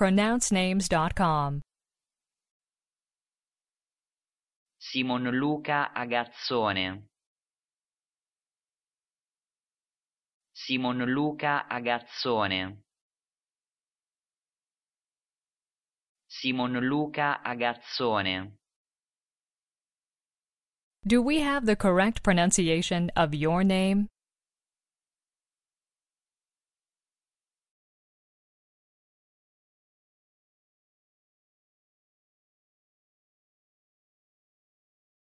pronouncenames.com. Simon Luca Agazzone Simon Luca Agazzone Simon Luca Agazzone Do we have the correct pronunciation of your name?